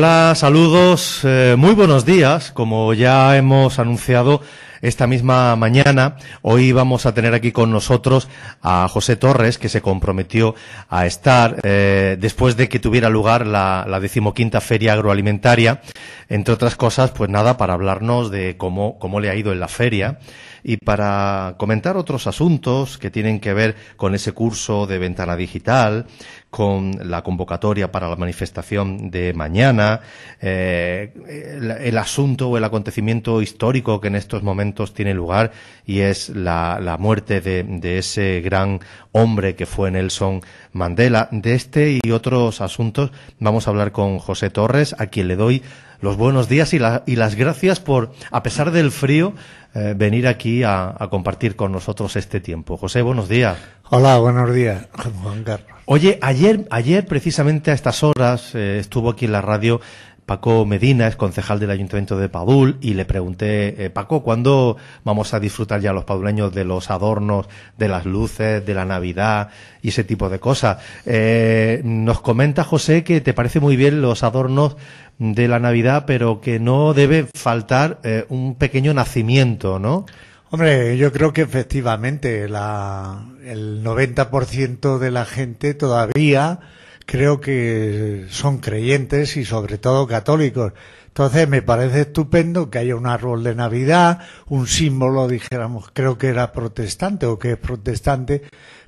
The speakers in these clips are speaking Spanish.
Hola, saludos, eh, muy buenos días. Como ya hemos anunciado esta misma mañana, hoy vamos a tener aquí con nosotros a José Torres, que se comprometió a estar eh, después de que tuviera lugar la, decimoquinta Feria Agroalimentaria, entre otras cosas, pues nada, para hablarnos de cómo le ha ido en la feria y para comentar otros asuntos que tienen que ver con ese curso de ventana digital, con la convocatoria para la manifestación de mañana, eh, el, asunto o el acontecimiento histórico que en estos momentos tiene lugar y es la, muerte de, ese gran hombre que fue Nelson Mandela. De este y otros asuntos vamos a hablar con José Torres, a quien le doy los buenos días y, las gracias por, a pesar del frío, eh, venir aquí a, compartir con nosotros este tiempo. José, buenos días. Hola, buenos días, Oye, ayer, ayer precisamente a estas horas eh, estuvo aquí en la radio Paco Medina es concejal del Ayuntamiento de Padul y le pregunté, eh, Paco, ¿cuándo vamos a disfrutar ya los paduleños de los adornos, de las luces, de la Navidad y ese tipo de cosas? Eh, nos comenta José que te parece muy bien los adornos de la Navidad, pero que no debe faltar eh, un pequeño nacimiento, ¿no? Hombre, yo creo que efectivamente el 90% de la gente todavía creo que son creyentes y sobre todo católicos. Entonces me parece estupendo que haya un árbol de Navidad, un símbolo, dijéramos, creo que era protestante o que es protestante,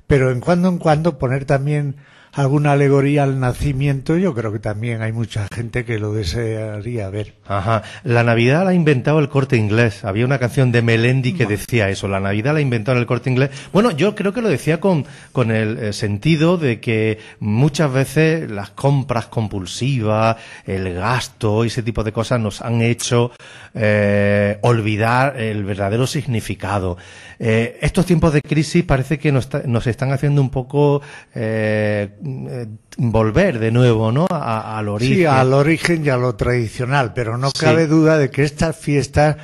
pero en cuando en cuando poner también alguna alegoría al nacimiento, yo creo que también hay mucha gente que lo desearía ver. Ajá. La Navidad la ha inventado el corte inglés. Había una canción de Melendi que decía eso. La Navidad la ha inventado el corte inglés. Bueno, yo creo que lo decía con, con el eh, sentido de que muchas veces las compras compulsivas, el gasto ese tipo de cosas nos han hecho eh, olvidar el verdadero significado. Eh, estos tiempos de crisis parece que nos, están haciendo un poco Mm, eh, volver de nuevo ¿no? al origen. al origen y a lo tradicional, pero no cabe duda de que estas fiestas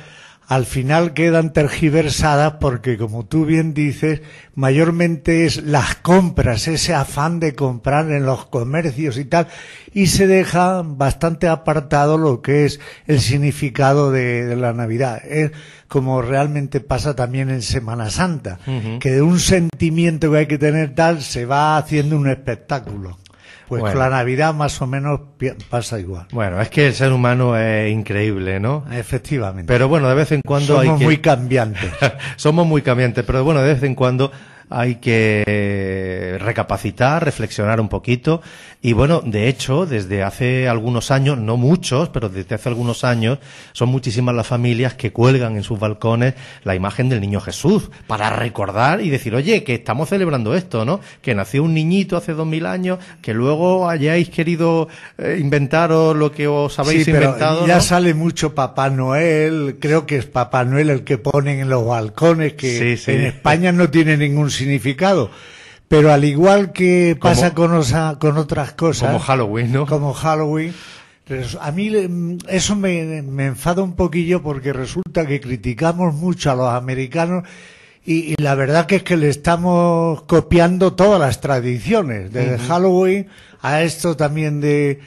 al final quedan tergiversadas porque, como tú bien dices, mayormente es las compras, ese afán de comprar en los comercios y tal, y se deja bastante apartado lo que es el significado de, la Navidad. Es como realmente pasa también en Semana Santa, que de un sentimiento que hay que tener tal se va haciendo un espectáculo. Pues con la Navidad más o menos pasa igual. Bueno, es que el ser humano es increíble, ¿no? Efectivamente. Pero bueno, de vez en cuando hay que... muy cambiantes. Somos muy cambiantes, pero bueno, de vez en cuando hay que recapacitar, reflexionar un poquito. Y bueno, de hecho, desde hace algunos años, no muchos, pero desde hace algunos años, son muchísimas las familias que cuelgan en sus balcones la imagen del niño Jesús para recordar y decir, oye, que estamos celebrando esto, ¿no? Que nació un niñito hace dos mil años, que luego hayáis querido eh, inventaros lo que os habéis inventado. Ya sale mucho Papá Noel, creo que es Papá Noel el que ponen en los balcones, que en España no tiene ningún significado. Pero al igual que pasa con, con otras cosas. Como Halloween, ¿no? Como Halloween. A mí eso me, enfada un poquillo porque resulta que criticamos mucho a los americanos y, la verdad que es que le estamos copiando todas las tradiciones, desde Halloween a esto también de,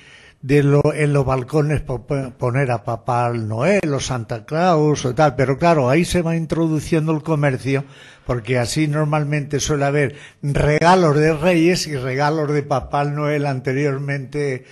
de lo, en los balcones poner a Papá Noel o Santa Claus o tal, pero claro, ahí se va introduciendo el comercio porque así normalmente suele haber regalos de reyes y regalos de Papá Noel anteriormente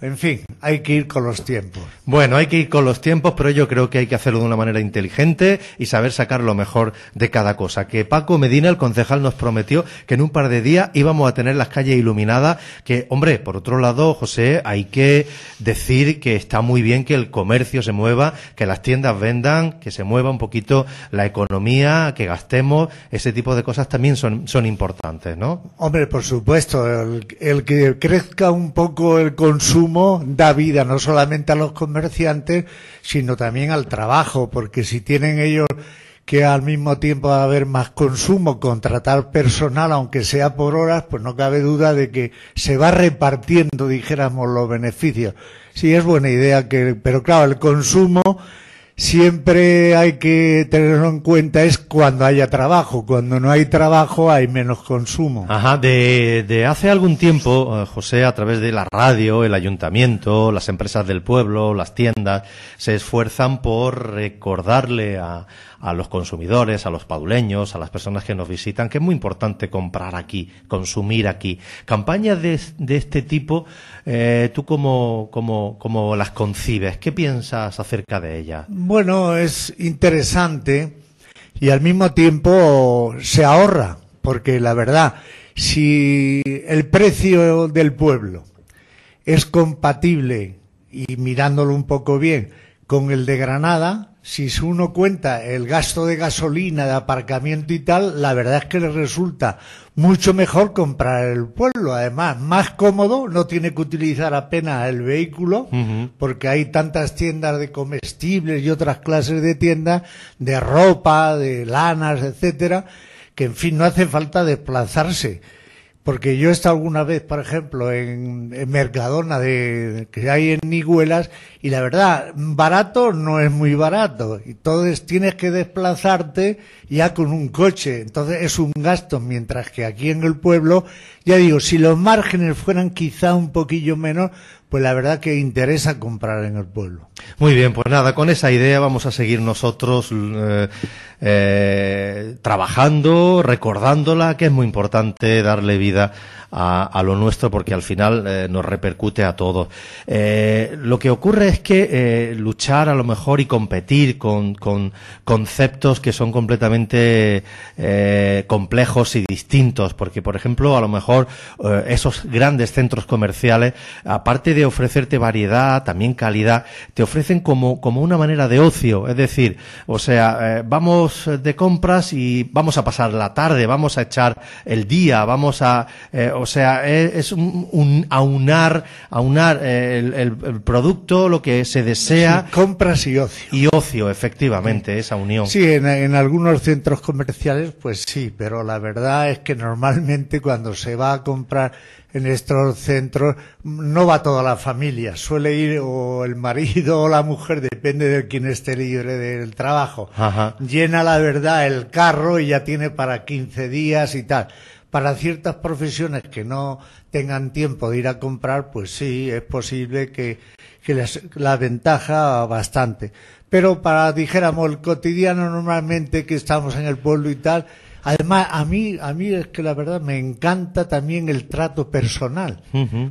en fin, hay que ir con los tiempos. Bueno, hay que ir con los tiempos, pero yo creo que hay que hacerlo de una manera inteligente y saber sacar lo mejor de cada cosa. Que Paco Medina, el concejal, nos prometió que en un par de días íbamos a tener las calles iluminadas, que, hombre, por otro lado, José, hay que decir que está muy bien que el comercio se mueva, que las tiendas vendan, que se mueva un poquito la economía, que gastemos, ese tipo de cosas también son, importantes, ¿no? Hombre, por supuesto, el, el que crezca un poco el consumo consumo da vida no solamente a los comerciantes, sino también al trabajo, porque si tienen ellos que al mismo tiempo haber más consumo, contratar personal, aunque sea por horas, pues no cabe duda de que se va repartiendo, dijéramos, los beneficios. Sí, es buena idea que, pero claro, el consumo siempre hay que tenerlo en cuenta es cuando haya trabajo. Cuando no hay trabajo hay menos consumo. Ajá, de, hace algún tiempo, eh, José, a través de la radio, el ayuntamiento, las empresas del pueblo, las tiendas, se esfuerzan por recordarle a, a los consumidores, a los pauleños, a las personas que nos visitan, que es muy importante comprar aquí, consumir aquí. Campañas de, este tipo, eh, ¿tú cómo, cómo, cómo, las concibes? ¿Qué piensas acerca de ellas? Bueno, es interesante y al mismo tiempo se ahorra, porque la verdad, si el precio del pueblo es compatible, y mirándolo un poco bien, con el de Granada, si uno cuenta el gasto de gasolina, de aparcamiento y tal, la verdad es que le resulta mucho mejor comprar el pueblo. Además, más cómodo, no tiene que utilizar apenas el vehículo, porque hay tantas tiendas de comestibles y otras clases de tiendas, de ropa, de lanas, etcétera, que en fin, no hace falta desplazarse. Porque yo he estado alguna vez, por ejemplo, en, Mercadona de, que hay en Niguelas y la verdad, barato no es muy barato. Entonces tienes que desplazarte ya con un coche. Entonces es un gasto. Mientras que aquí en el pueblo, ya digo, si los márgenes fueran quizá un poquillo menos, pues la verdad que interesa comprar en el pueblo. Muy bien, pues nada, con esa idea vamos a seguir nosotros eh, eh, trabajando, recordándola, que es muy importante darle vida a, lo nuestro porque al final eh, nos repercute a todos. Eh, lo que ocurre es que eh, luchar a lo mejor y competir con, conceptos que son completamente complejos y distintos, porque por ejemplo a lo mejor esos grandes centros comerciales, aparte de ofrecerte variedad, también calidad, te ofrecen como, como una manera de ocio, es decir, o sea, vamos de compras y vamos a pasar la tarde, vamos a echar el día, vamos a o sea, es un, aunar, aunar eh, el, producto, lo que se desea. compras y ocio. Y ocio, efectivamente, esa unión. Sí, en, algunos centros comerciales, pues sí, pero la verdad es que normalmente cuando se va a comprar en estos centros no va toda la familia, suele ir o el marido o la mujer, depende de quién esté libre del trabajo. Llena la verdad el carro y ya tiene para 15 días y tal para ciertas profesiones que no tengan tiempo de ir a comprar, pues sí, es posible que, la ventaja bastante. Pero para, dijéramos, el cotidiano normalmente que estamos en el pueblo y tal, Además, a mí, a mí es que la verdad me encanta también el trato personal,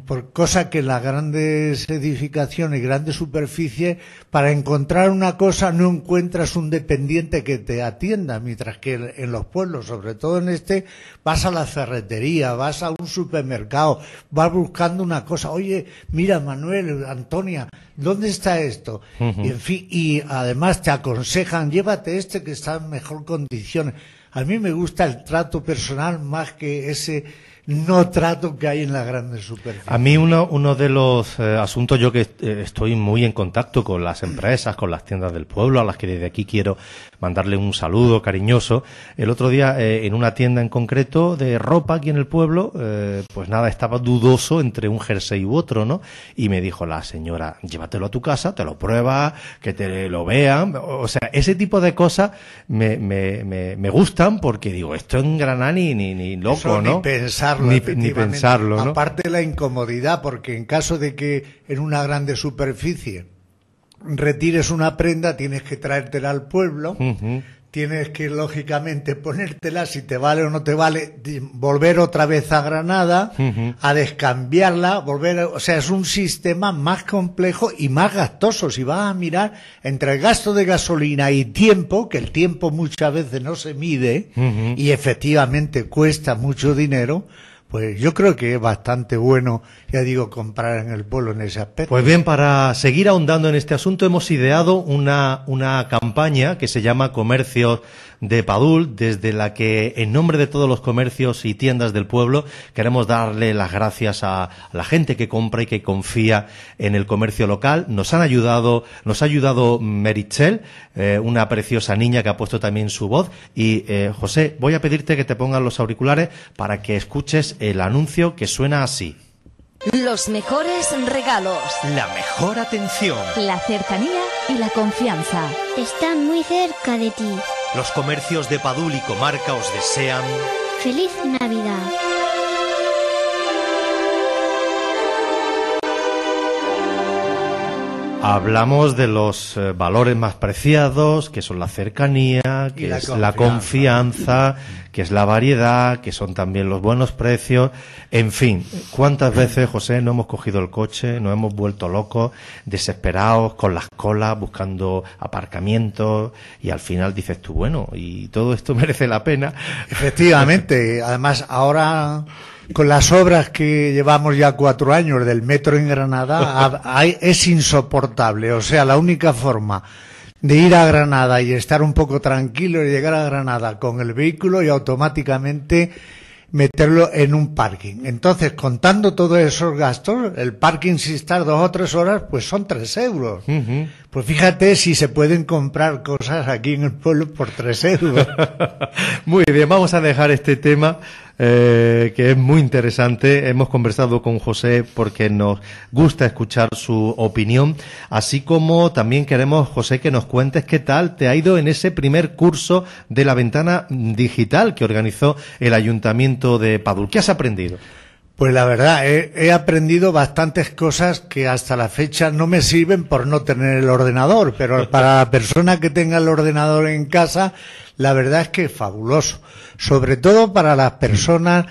por cosa que las grandes edificaciones, grandes superficies, para encontrar una cosa no encuentras un dependiente que te atienda, mientras que en los pueblos, sobre todo en este, vas a la ferretería, vas a un supermercado, vas buscando una cosa, oye, mira Manuel, Antonia, ¿dónde está esto? Y en fin, y además te aconsejan, llévate este que está en mejor condición. A mí me gusta el trato personal más que ese no trato que hay en las grandes supermercados. A mí uno, uno de los eh, asuntos, yo que eh, estoy muy en contacto con las empresas, con las tiendas del pueblo, a las que desde aquí quiero mandarle un saludo cariñoso. El otro día, eh, en una tienda en concreto de ropa aquí en el pueblo, eh, pues nada, estaba dudoso entre un jersey u otro, ¿no? Y me dijo la señora, llévatelo a tu casa, te lo pruebas, que te lo vean. O sea, ese tipo de cosas me, me, me, me gustan porque digo, esto en Granada ni, ni, loco, ¿no? Ni pensarlo. Ni, pensarlo, ¿no? Aparte la incomodidad, porque en caso de que en una grande superficie retires una prenda, tienes que traértela al pueblo, tienes que lógicamente ponértela, si te vale o no te vale, volver otra vez a Granada, a descambiarla, volver, o sea, es un sistema más complejo y más gastoso. Si vas a mirar entre el gasto de gasolina y tiempo, que el tiempo muchas veces no se mide y efectivamente cuesta mucho dinero, pues yo creo que es bastante bueno, ya digo, comprar en el pueblo en ese aspecto. Pues bien, para seguir ahondando en este asunto, hemos ideado una, campaña que se llama Comercio de Padul, desde la que, en nombre de todos los comercios y tiendas del pueblo, queremos darle las gracias a, la gente que compra y que confía en el comercio local. Nos han ayudado, nos ha ayudado Merichel, eh, una preciosa niña que ha puesto también su voz. Y eh, José, voy a pedirte que te pongas los auriculares para que escuches el anuncio que suena así. Los mejores regalos. La mejor atención. La cercanía y la confianza. Están muy cerca de ti. Los comercios de Padul y comarca os desean... ¡Feliz Navidad! Hablamos de los eh, valores más preciados, que son la cercanía, que es la confianza, que es la variedad, que son también los buenos precios. En fin, ¿cuántas veces, José, no hemos cogido el coche, nos hemos vuelto locos, desesperados, con las colas, buscando aparcamientos, y al final dices tú, bueno, y todo esto merece la pena? Efectivamente, además ahora con las obras que llevamos ya cuatro años del metro en Granada, es insoportable. O sea, la única forma de ir a Granada y estar un poco tranquilo y llegar a Granada con el vehículo y automáticamente meterlo en un parking. Entonces, contando todos esos gastos, el parking si estar dos o tres horas, pues son tres euros. Pues fíjate si se pueden comprar cosas aquí en el pueblo por tres euros. Muy bien, vamos a dejar este tema eh, que es muy interesante. Hemos conversado con José porque nos gusta escuchar su opinión, así como también queremos, José, que nos cuentes qué tal te ha ido en ese primer curso de la ventana digital que organizó el Ayuntamiento de Padul. ¿Qué has aprendido? Pues la verdad, he, aprendido bastantes cosas que hasta la fecha no me sirven por no tener el ordenador, pero para la persona que tenga el ordenador en casa, la verdad es que es fabuloso. Sobre todo para las personas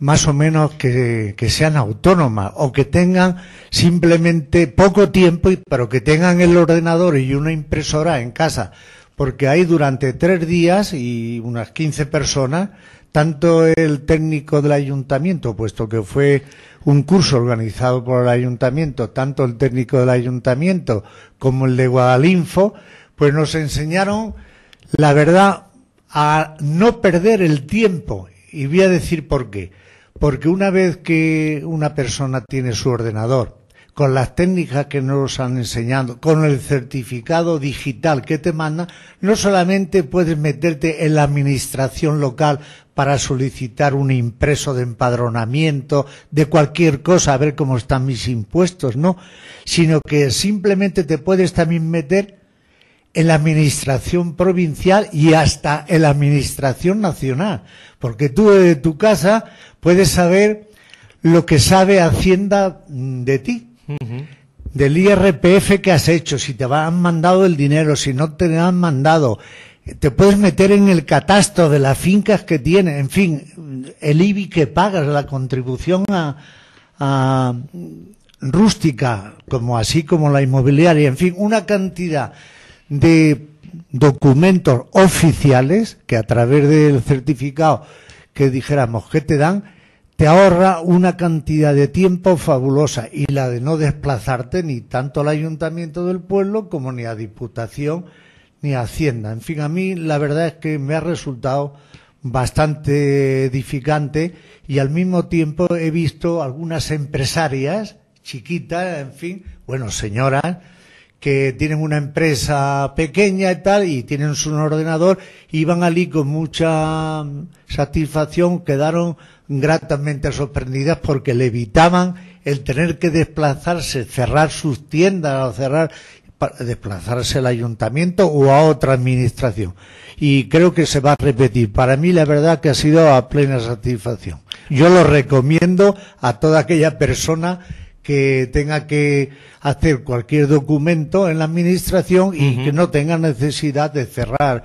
más o menos que, que sean autónomas o que tengan simplemente poco tiempo, y pero que tengan el ordenador y una impresora en casa. Porque hay durante tres días y unas 15 personas tanto el técnico del ayuntamiento, puesto que fue un curso organizado por el ayuntamiento, tanto el técnico del ayuntamiento como el de Guadalinfo, pues nos enseñaron, la verdad, a no perder el tiempo. Y voy a decir por qué. Porque una vez que una persona tiene su ordenador, con las técnicas que nos han enseñado, con el certificado digital que te manda, no solamente puedes meterte en la administración local para solicitar un impreso de empadronamiento, de cualquier cosa, a ver cómo están mis impuestos, no, sino que simplemente te puedes también meter en la administración provincial y hasta en la administración nacional, porque tú desde tu casa puedes saber lo que sabe Hacienda mm, de ti del IRPF que has hecho, si te han mandado el dinero, si no te han mandado, te puedes meter en el catastro de las fincas que tienes, en fin, el IBI que pagas, la contribución a, rústica, como así como la inmobiliaria, en fin, una cantidad de documentos oficiales que a través del certificado que dijéramos que te dan, te ahorra una cantidad de tiempo fabulosa y la de no desplazarte ni tanto al ayuntamiento del pueblo como ni a Diputación ni a Hacienda. En fin, a mí la verdad es que me ha resultado bastante edificante y al mismo tiempo he visto algunas empresarias chiquitas, en fin, bueno, señoras, que tienen una empresa pequeña y tal, y tienen su ordenador, y van allí con mucha satisfacción, quedaron gratamente sorprendidas porque le evitaban el tener que desplazarse, cerrar sus tiendas o cerrar desplazarse al ayuntamiento o a otra administración. Y creo que se va a repetir. Para mí la verdad que ha sido a plena satisfacción. Yo lo recomiendo a toda aquella persona que tenga que hacer cualquier documento en la administración y que no tenga necesidad de cerrar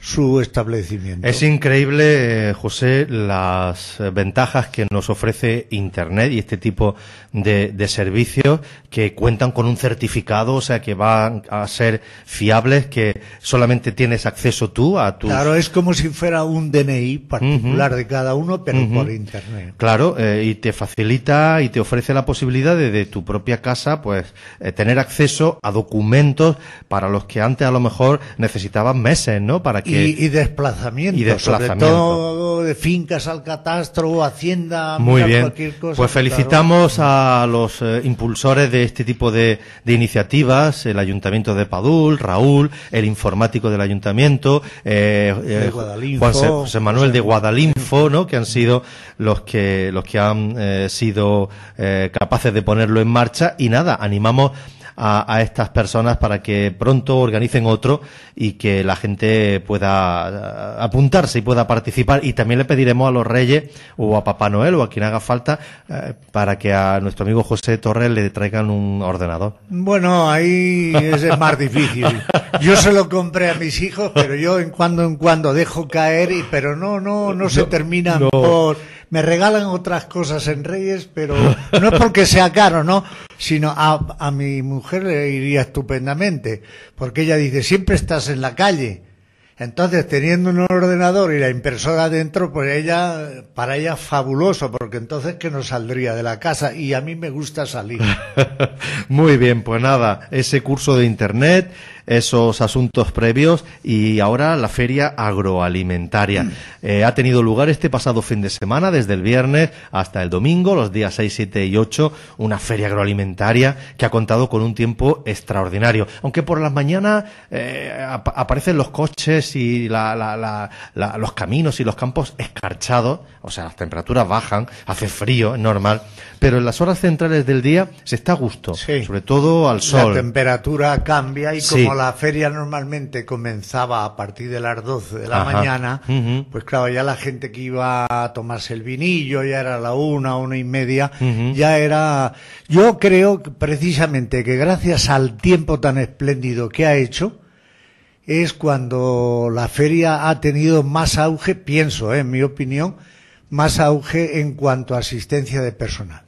su establecimiento. Es increíble, eh, José, las eh, ventajas que nos ofrece Internet y este tipo de, servicios que cuentan con un certificado, o sea, que van a ser fiables, que solamente tienes acceso tú a tu... Claro, es como si fuera un DNI particular de cada uno, pero por Internet. Claro, eh, y te facilita y te ofrece la posibilidad de, tu propia casa, pues, tener acceso a documentos para los que antes a lo mejor necesitaban meses, ¿no? Para y, y desplazamiento, y sobre todo de fincas al catastro, hacienda, Muy bien. Pues felicitamos a los eh, impulsores de este tipo de, iniciativas, el Ayuntamiento de Padul, Raúl, el informático del Ayuntamiento, eh, eh José, Manuel de Guadalinfo, ¿no? que han sido los que, los que han eh, sido capaces de ponerlo en marcha y nada, animamos a, estas personas para que pronto organicen otro y que la gente pueda eh, apuntarse y pueda participar. Y también le pediremos a los Reyes o a Papá Noel o a quien haga falta eh, para que a nuestro amigo José Torres le traigan un ordenador. Bueno, ahí es más difícil. Yo se lo compré a mis hijos, pero yo en cuando en cuando dejo caer, y, pero no, no, no, se terminan por me regalan otras cosas en Reyes, pero no es porque sea caro, ¿no? Sino a, a mi mujer le iría estupendamente, porque ella dice, siempre estás en la calle. Entonces, teniendo un ordenador y la impresora dentro, pues ella, para ella fabuloso, porque entonces que no saldría de la casa y a mí me gusta salir. Muy bien, pues nada, ese curso de internet esos asuntos previos y ahora la feria agroalimentaria. Mm. Eh, ha tenido lugar este pasado fin de semana, desde el viernes hasta el domingo, los días 6, 7 y 8, una feria agroalimentaria que ha contado con un tiempo extraordinario. Aunque por las mañanas eh, aparecen los coches y los caminos y los campos escarchados, o sea, las temperaturas bajan, hace frío, es normal, pero en las horas centrales del día se está a gusto, sobre todo al sol. La temperatura cambia y como la feria normalmente comenzaba a partir de las 12 de la mañana, pues claro, ya la gente que iba a tomarse el vinillo, ya era la una, una y media, ya era... Yo creo precisamente que gracias al tiempo tan espléndido que ha hecho, es cuando la feria ha tenido más auge, pienso, eh, en mi opinión, más auge en cuanto a asistencia de personal.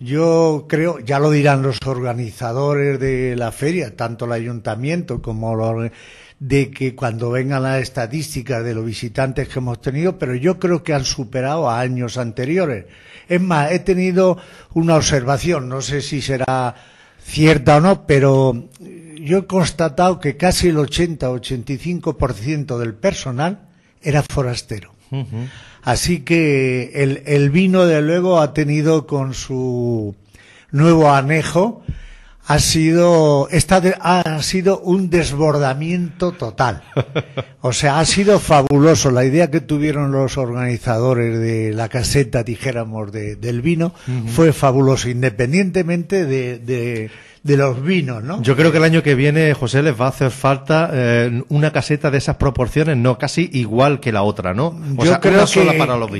Yo creo, ya lo dirán los organizadores de la feria, tanto el ayuntamiento como los de que cuando vengan las estadísticas de los visitantes que hemos tenido, pero yo creo que han superado a años anteriores. Es más, he tenido una observación, no sé si será cierta o no, pero eh, yo he constatado que casi el 80-85% del personal era forastero. Así que el, vino, de luego, ha tenido con su nuevo anejo, ha sido, ha sido un desbordamiento total. O sea, ha sido fabuloso la idea que tuvieron los organizadores de la caseta, dijéramos, del vino, fue fabuloso, independientemente de de los vinos, ¿no? Yo creo que el año que viene, José, les va a hacer falta eh, una caseta de esas proporciones, no casi igual que la otra, ¿no?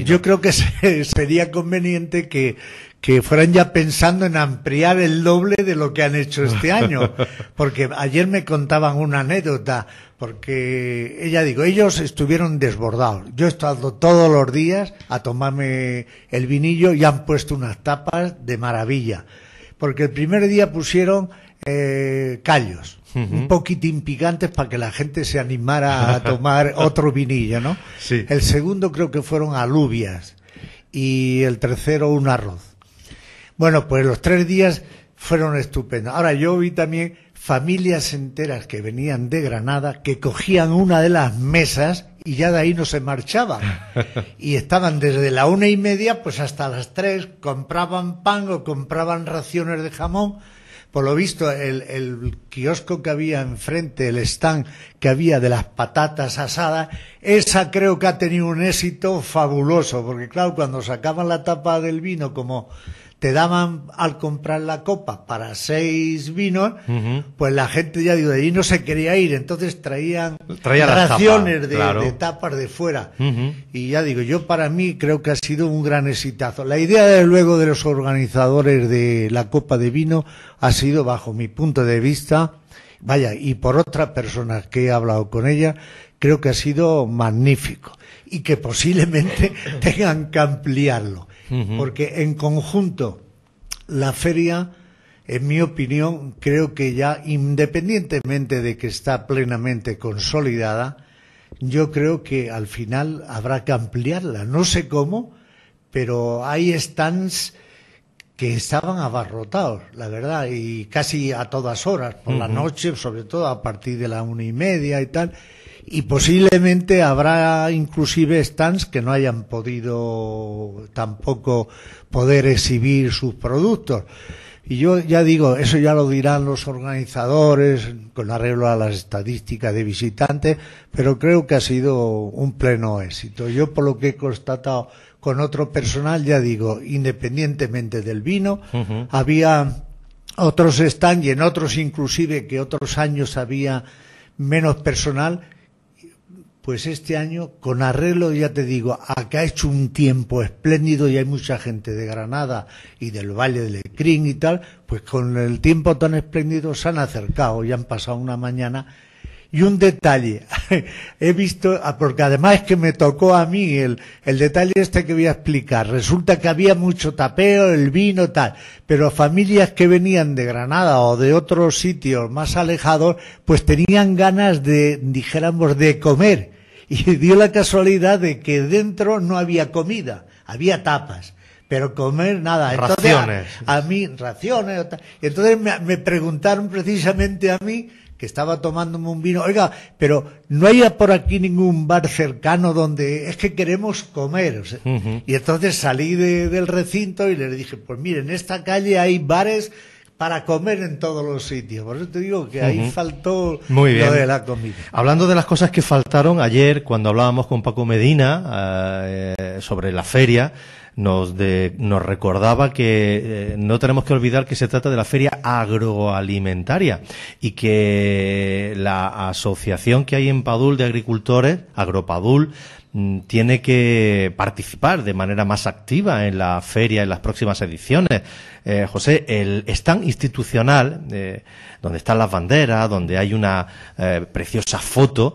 yo creo que, sería conveniente que, que fueran ya pensando en ampliar el doble de lo que han hecho este año. Porque ayer me contaban una anécdota, porque ella digo, ellos estuvieron desbordados. Yo he estado todos los días a tomarme el vinillo y han puesto unas tapas de maravilla porque el primer día pusieron eh, callos, un poquitín picantes para que la gente se animara a tomar otro vinillo, ¿no? Sí. El segundo creo que fueron alubias y el tercero un arroz. Bueno, pues los tres días fueron estupendos. Ahora yo vi también familias enteras que venían de Granada, que cogían una de las mesas y ya de ahí no se marchaban. Y estaban desde la una y media pues hasta las tres, compraban pan o compraban raciones de jamón. Por lo visto, el, el kiosco que había enfrente, el stand que había de las patatas asadas, esa creo que ha tenido un éxito fabuloso, porque claro, cuando sacaban la tapa del vino como te daban al comprar la copa para seis vinos, pues la gente ya digo, de allí no se quería ir, entonces traían Traía raciones de, de, tapas de fuera. Y ya digo, yo para mí creo que ha sido un gran exitazo. La idea, desde luego, de los organizadores de la copa de vino ha sido, bajo mi punto de vista, vaya, y por otras personas que he hablado con ella, creo que ha sido magnífico y que posiblemente tengan que ampliarlo porque en conjunto la feria, en mi opinión, creo que ya independientemente de que está plenamente consolidada, yo creo que al final habrá que ampliarla. No sé cómo, pero hay stands que estaban abarrotados, la verdad, y casi a todas horas, por la noche, sobre todo a partir de la una y media y tal y posiblemente habrá inclusive stands que no hayan podido tampoco poder exhibir sus productos. Y yo ya digo, eso ya lo dirán los organizadores con arreglo a las estadísticas de visitantes, pero creo que ha sido un pleno éxito. Yo por lo que he constatado con otro personal, ya digo, independientemente del vino, había otros stands y en otros inclusive que otros años había menos personal pues este año, con arreglo, ya te digo, acá ha hecho un tiempo espléndido y hay mucha gente de Granada y del Valle del Ecrín y tal, pues con el tiempo tan espléndido se han acercado y han pasado una mañana. Y un detalle, he visto, ah, porque además es que me tocó a mí el, el detalle este que voy a explicar. Resulta que había mucho tapeo, el vino, tal, pero familias que venían de Granada o de otros sitios más alejados, pues tenían ganas de, dijéramos, de comer y dio la casualidad de que dentro no había comida, había tapas pero comer nada. raciones. A, mí, raciones. Entonces me, preguntaron precisamente a mí, que estaba tomándome un vino, oiga, pero no hay por aquí ningún bar cercano donde es que queremos comer. Y entonces salí del recinto y le dije, pues mire, en esta calle hay bares para comer en todos los sitios. Por eso te digo que ahí faltó lo de la comida. Hablando de las cosas que faltaron, ayer cuando hablábamos con Paco Medina eh, sobre la feria, nos, recordaba que eh, no tenemos que olvidar que se trata de la feria agroalimentaria y que la asociación que hay en Padul de agricultores, Agropadul, Mm, tiene que participar de manera más activa en la feria, en las próximas ediciones. Eh, José, el stand institucional, eh, donde están las banderas, donde hay una eh, preciosa foto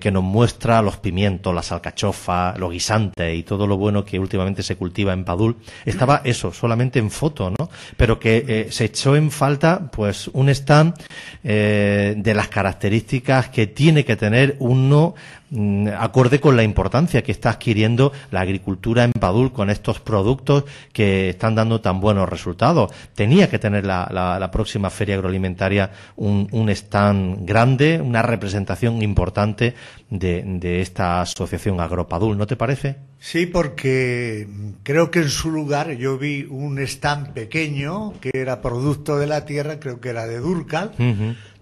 que nos muestra los pimientos, las alcachofas, los guisantes y todo lo bueno que últimamente se cultiva en Padul, estaba eso, solamente en foto, ¿no? Pero que se echó en falta, pues, un stand de las características que tiene que tener uno Mm, acorde con la importancia que está adquiriendo la agricultura en Padul con estos productos que están dando tan buenos resultados. Tenía que tener la, próxima feria agroalimentaria un, stand grande, una representación importante de, esta asociación Agropadul, ¿no te parece? Sí, porque creo que en su lugar yo vi un stand pequeño que era producto de la tierra, creo que era de Durcal,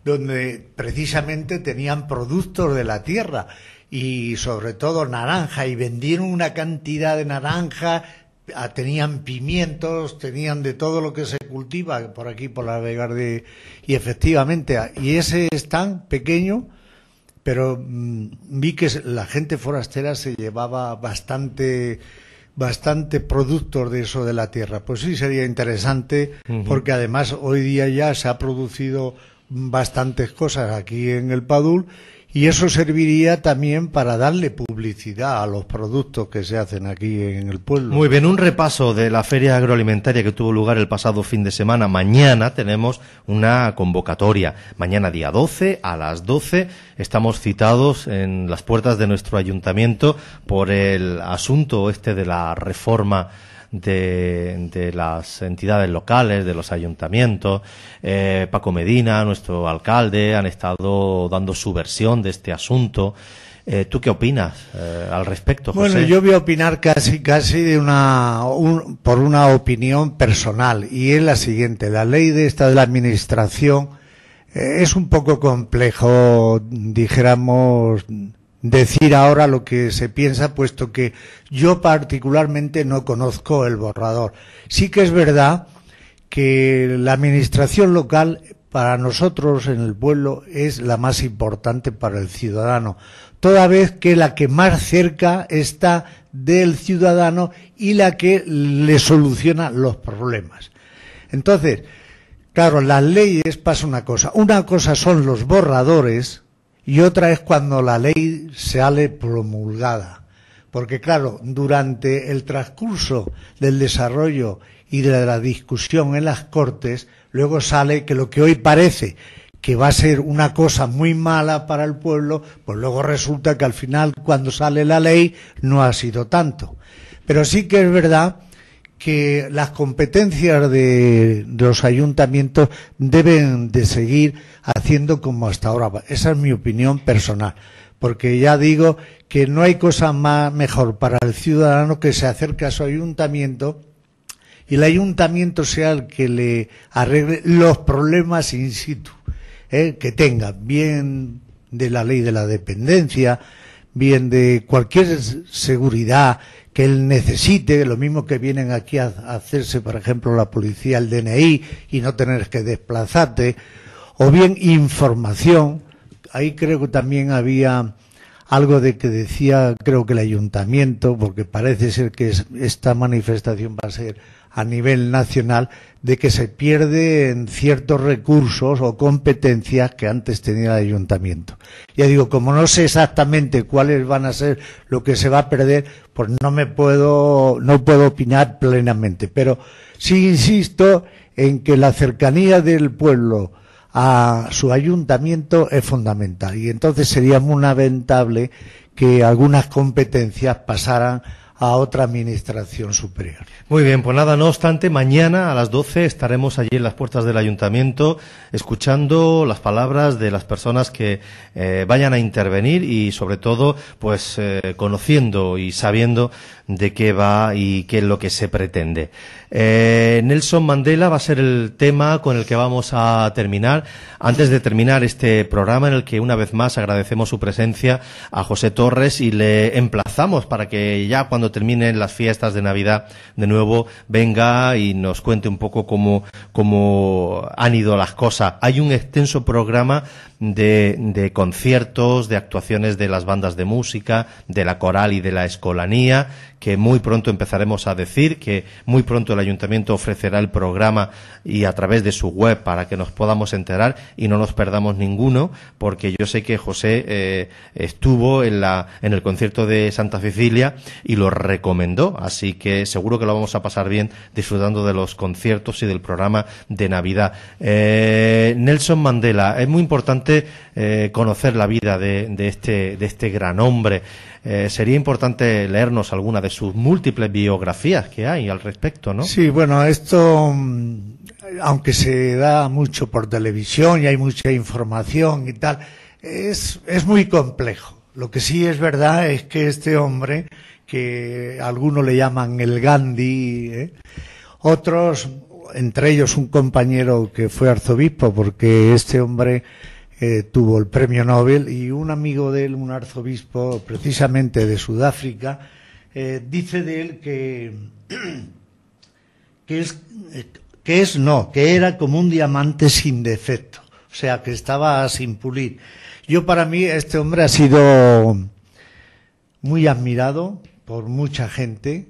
donde precisamente tenían productos de la tierra y sobre todo naranja y vendieron una cantidad de naranja ah, tenían pimientos, tenían de todo lo que se cultiva por aquí, por la de... y efectivamente, ah, y ese tan pequeño, pero mm, vi que la gente forastera se llevaba bastante bastante productos de eso de la tierra. Pues sí, sería interesante, porque además hoy día ya se ha producido bastantes cosas aquí en el Padul y eso serviría también para darle publicidad a los productos que se hacen aquí en el pueblo. Muy bien, un repaso de la feria agroalimentaria que tuvo lugar el pasado fin de semana. Mañana tenemos una convocatoria. Mañana día 12 a las 12 estamos citados en las puertas de nuestro ayuntamiento por el asunto este de la reforma de, las entidades locales, de los ayuntamientos. Eh, Paco Medina, nuestro alcalde, han estado dando su versión de este asunto. Eh, ¿Tú qué opinas eh, al respecto, José? Bueno, yo voy a opinar casi, casi de una, por una opinión personal y es la siguiente: la ley de esta de la administración eh, es un poco complejo, dijéramos, decir ahora lo que se piensa, puesto que yo particularmente no conozco el borrador. Sí que es verdad que la administración local para nosotros en el pueblo es la más importante para el ciudadano, toda vez que la que más cerca está del ciudadano y la que le soluciona los problemas. Entonces, claro, las leyes pasa una cosa. Una cosa son los borradores, y otra es cuando la ley sale promulgada. Porque claro, durante el transcurso del desarrollo y de la discusión en las Cortes, luego sale que lo que hoy parece que va a ser una cosa muy mala para el pueblo, pues luego resulta que al final cuando sale la ley no ha sido tanto. Pero sí que es verdad que las competencias de, los ayuntamientos deben de seguir haciendo como hasta ahora. Esa es mi opinión personal porque ya digo que no hay cosa más mejor para el ciudadano que se acerque a su ayuntamiento y el ayuntamiento sea el que le arregle los problemas in situ ¿eh? que tenga, bien de la ley de la dependencia, bien de cualquier seguridad, que él necesite, lo mismo que vienen aquí a, hacerse, por ejemplo, la policía, el DNI, y no tener que desplazarte, o bien información, ahí creo que también había algo de que decía, creo que el ayuntamiento, porque parece ser que esta manifestación va a ser a nivel nacional de que se pierden ciertos recursos o competencias que antes tenía el ayuntamiento. Ya digo, como no sé exactamente cuáles van a ser lo que se va a perder, pues no me puedo, no puedo opinar plenamente. Pero sí insisto en que la cercanía del pueblo a su ayuntamiento es fundamental y entonces sería muy lamentable que algunas competencias pasaran a otra administración superior. Muy bien, pues nada, no obstante, mañana a las doce estaremos allí en las puertas del ayuntamiento escuchando las palabras de las personas que eh, vayan a intervenir y sobre todo pues eh, conociendo y sabiendo de qué va y qué es lo que se pretende. Eh, Nelson Mandela va a ser el tema con el que vamos a terminar. Antes de terminar este programa en el que una vez más agradecemos su presencia a José Torres y le emplazamos para que ya cuando terminen las fiestas de Navidad de nuevo venga y nos cuente un poco cómo, han ido las cosas. Hay un extenso programa de, de conciertos, de actuaciones de las bandas de música, de la coral y de la escolanía que muy pronto empezaremos a decir, que muy pronto el ayuntamiento ofrecerá el programa y a través de su web para que nos podamos enterar y no nos perdamos ninguno, porque yo sé que José eh, estuvo en, la, en el concierto de Santa Cecilia y lo recomendó, así que seguro que lo vamos a pasar bien disfrutando de los conciertos y del programa de Navidad. Eh, Nelson Mandela, es muy importante eh, conocer la vida de, de, este, de este gran hombre. Eh, sería importante leernos alguna de sus múltiples biografías que hay al respecto, ¿no? Sí, bueno, esto, mm, aunque se da mucho por televisión y hay mucha información y tal, es, es muy complejo. Lo que sí es verdad es que este hombre, que algunos le llaman el Gandhi, ¿eh? otros, entre ellos un compañero que fue arzobispo, porque este hombre eh, tuvo el premio Nobel y un amigo de él, un arzobispo precisamente de Sudáfrica, eh, dice de él que, es, eh, que es no, que era como un diamante sin defecto, o sea, que estaba sin pulir. Yo para mí este hombre ha sido muy admirado por mucha gente,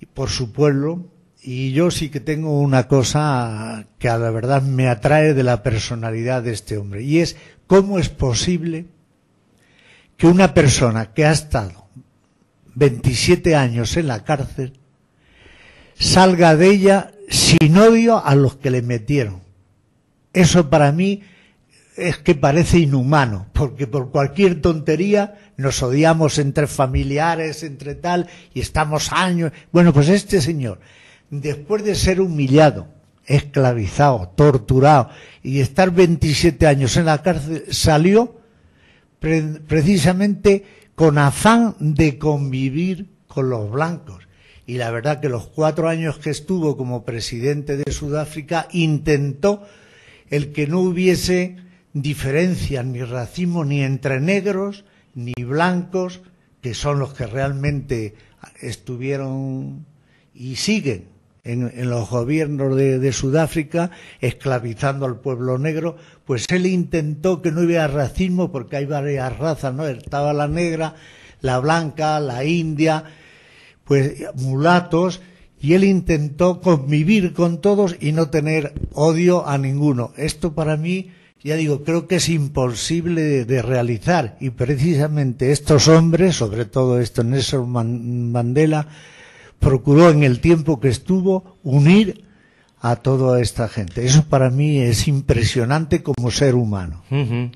y por su pueblo, y yo sí que tengo una cosa que a la verdad me atrae de la personalidad de este hombre, y es cómo es posible que una persona que ha estado 27 años en la cárcel salga de ella sin odio a los que le metieron. Eso para mí es que parece inhumano, porque por cualquier tontería nos odiamos entre familiares, entre tal, y estamos años. Bueno, pues este señor después de ser humillado, esclavizado, torturado y estar 27 años en la cárcel, salió precisamente con afán de convivir con los blancos. Y la verdad que los cuatro años que estuvo como presidente de Sudáfrica intentó el que no hubiese diferencias ni racismo ni entre negros ni blancos, que son los que realmente estuvieron y siguen en, los gobiernos de, Sudáfrica, esclavizando al pueblo negro, pues él intentó que no hubiera racismo porque hay varias razas, ¿no? Estaba la negra, la blanca, la india, pues mulatos, y él intentó convivir con todos y no tener odio a ninguno. Esto para mí, ya digo, creo que es imposible de, de realizar y precisamente estos hombres, sobre todo esto Nelson Mandela, procuró en el tiempo que estuvo unir a toda esta gente. Eso para mí es impresionante como ser humano.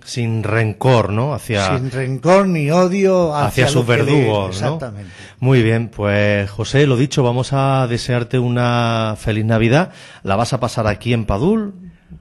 Sin rencor, ¿no? Hacia... Sin rencor ni odio hacia, sus verdugos. ¿no? Muy bien, pues José, lo dicho, vamos a desearte una feliz Navidad. ¿La vas a pasar aquí en Padul?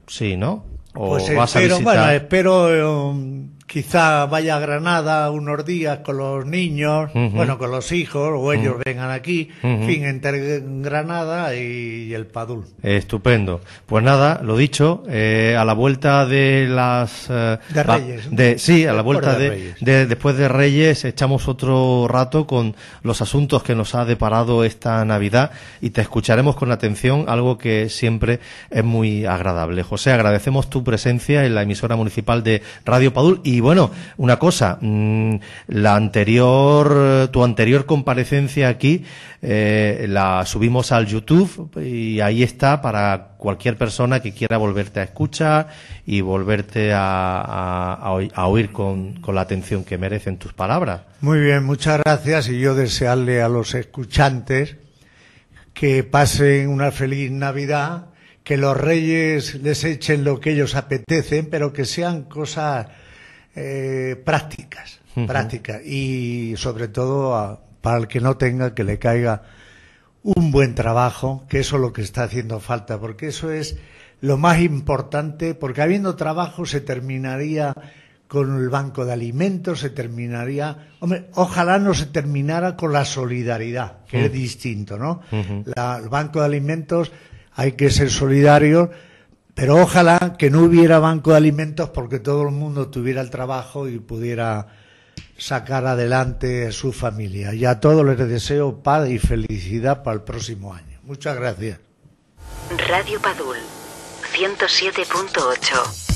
Sí, ¿no? ¿O pues vas a visitar... bueno, espero eh, quizá vaya a Granada unos días con los niños, bueno, con los hijos, o ellos vengan aquí, en fin, entre Granada y el Padul. Estupendo. Pues nada, lo dicho, eh, a la vuelta de las... Eh, de Reyes. sí, a la vuelta de, después de Reyes echamos otro rato con los asuntos que nos ha deparado esta Navidad y te escucharemos con atención, algo que siempre es muy agradable. José, agradecemos tu presencia en la emisora municipal de Radio Padul y bueno, una cosa, mm, la anterior, tu anterior comparecencia aquí, eh, la subimos al YouTube y ahí está para cualquier persona que quiera volverte a escuchar y volverte a, a, a oír con, con, la atención que merecen tus palabras. Muy bien, muchas gracias y yo desearle a los escuchantes que pasen una feliz Navidad, que los reyes les echen lo que ellos apetecen, pero que sean cosas eh, prácticas, prácticas. Y sobre todo para el que no tenga, que le caiga un buen trabajo, que eso es lo que está haciendo falta, porque eso es lo más importante, porque habiendo trabajo se terminaría con el banco de alimentos, se terminaría, hombre, ojalá no se terminara con la solidaridad, que es distinto, ¿no? el banco de alimentos hay que ser solidario, pero ojalá que no hubiera banco de alimentos porque todo el mundo tuviera el trabajo y pudiera sacar adelante su familia. Y a todos les deseo paz y felicidad para el próximo año. Muchas gracias. Radio Padul 107.8